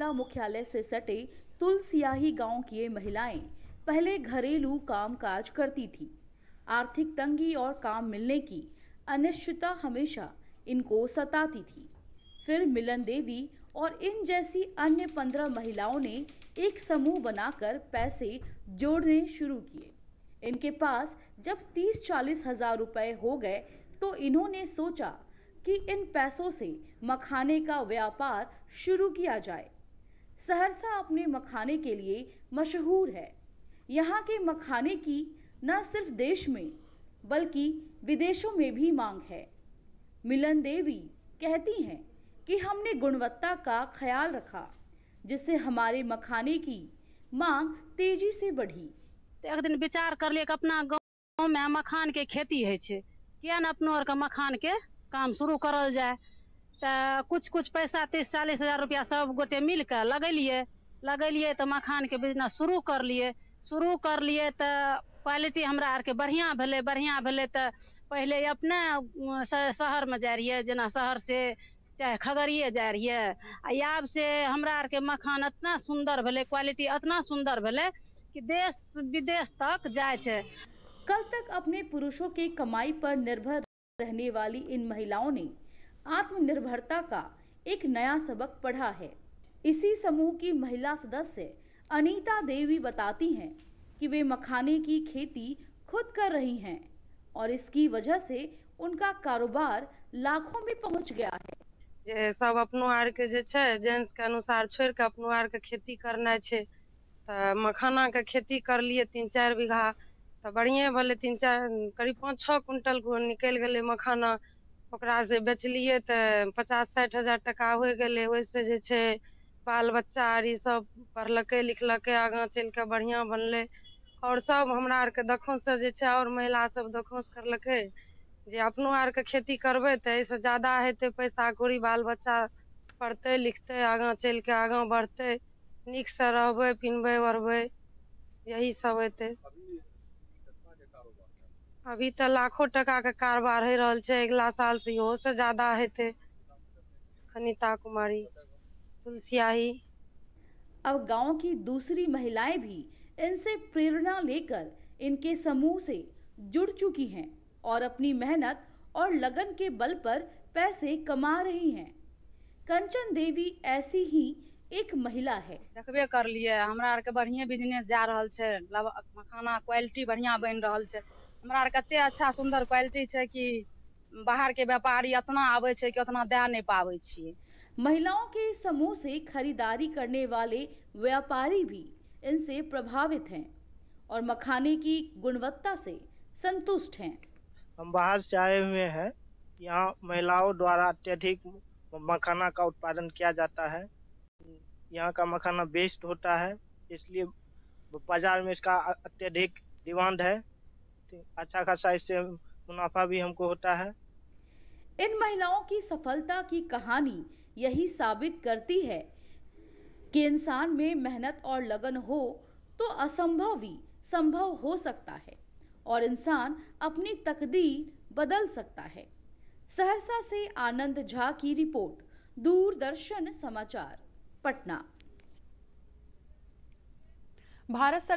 जिला मुख्यालय से सटे तुलसियाही गांव की महिलाएं पहले घरेलू कामकाज करती थी आर्थिक तंगी और काम मिलने की अनिश्चितता हमेशा इनको सताती थी फिर मिलन देवी और इन जैसी अन्य पंद्रह महिलाओं ने एक समूह बनाकर पैसे जोड़ने शुरू किए इनके पास जब तीस चालीस हजार रुपये हो गए तो इन्होंने सोचा कि इन पैसों से मखाने का व्यापार शुरू किया जाए सहरसा अपने मखाने के लिए मशहूर है यहाँ के मखाने की न सिर्फ देश में बल्कि विदेशों में भी मांग है मिलन देवी कहती हैं कि हमने गुणवत्ता का ख्याल रखा जिससे हमारे मखाने की मांग तेजी से बढ़ी तो एक दिन विचार कर लिए अपना गाँव में मखान के खेती है क्या न अपनो और का मखान के काम शुरू करल जाए कुछ कुछ पैसा तीस चालीस हजार रुपया सब गोटे मिल के लगेलिए लगेलिए तो मखान के बिजनेस शुरू कर लिए शुरू कर लिए तो क्वालिटी हमरा आर के बढ़िया भले बढ़िया भले तो पहले अपने शहर में रही है जना शहर से चाहे खगड़िए जाए रही है आब से हमरा आर के मखान इतना सुंदर भले क्वालिटी इतना सुंदर भले कि देश विदेश तक जाए कल तक अपने पुरुषों की कमाई पर निर्भर रहने वाली इन महिलाओं ने आत्मनिर्भरता का एक नया सबक पढ़ा है इसी समूह की महिला सदस्य अनीता देवी बताती हैं कि वे मखाने की खेती खुद कर रही हैं और इसकी वजह से उनका कारोबार लाखों में पहुंच गया है जे सब अपनो आर के जे छे जेंस के अनुसार छोड़ के अपनो आर के खेती करना छे तऽ मखाना के खेती कर लिए तीन चार बीघा तो बढ़िया भले तीन चार करीब पाँच छओ क्विंटल निकल गए मखाना से बेचलिए पचास साठि हजार टका हो गए ओहिसँ जे छै बाल बच्चा आर सब पढ़लकै लिखलकै आगाँ चलि कऽ बढ़िआँ बनलै आओर सब हमरा आरके से जे छै आओर महिलासभ से करलकै जे अपनो आरके खेती करबै तऽ एहिसँ ज्यादा हेतै पैसा कौड़ी बाल बच्चा पढ़तै लिखतै आगाँ चलि कऽ आगाँ बढ़तै नीकसँ रहबै पिन्हबै ओढ़बै यही सब हेतै अभी तो लाखों टका के कारोबार हो रहा है अगला साल से इहो से ज्यादा हेते अनिता कुमारी तुलसियाही अब गांव की दूसरी महिलाएं भी इनसे प्रेरणा लेकर इनके समूह से जुड़ चुकी हैं और अपनी मेहनत और लगन के बल पर पैसे कमा रही हैं कंचन देवी ऐसी ही एक महिला है देखबे कर लिए हमरा आर के मतलब बढ़िया बिजनेस जा रहा है मखाना क्वालिटी बढ़िया बन रहा है हमरा कते अच्छा सुंदर क्वालिटी है कि बाहर के व्यापारी इतना आवे छै कि उतना दे नहीं पाबै महिलाओं के समूह से खरीदारी करने वाले व्यापारी भी इनसे प्रभावित हैं और मखाने की गुणवत्ता से संतुष्ट हैं हम बाहर से आए हुए हैं यहाँ महिलाओं द्वारा अत्यधिक मखाना का उत्पादन किया जाता है यहाँ का मखाना बेस्ट होता है इसलिए बाजार में इसका अत्यधिक डिमांड है अच्छा खासा इससे मुनाफा भी हमको होता है इन महिलाओं की सफलता की कहानी यही साबित करती है कि इंसान में मेहनत और लगन हो तो असंभव भी संभव हो सकता है और इंसान अपनी तकदीर बदल सकता है सहरसा से आनंद झा की रिपोर्ट दूरदर्शन समाचार पटना भारत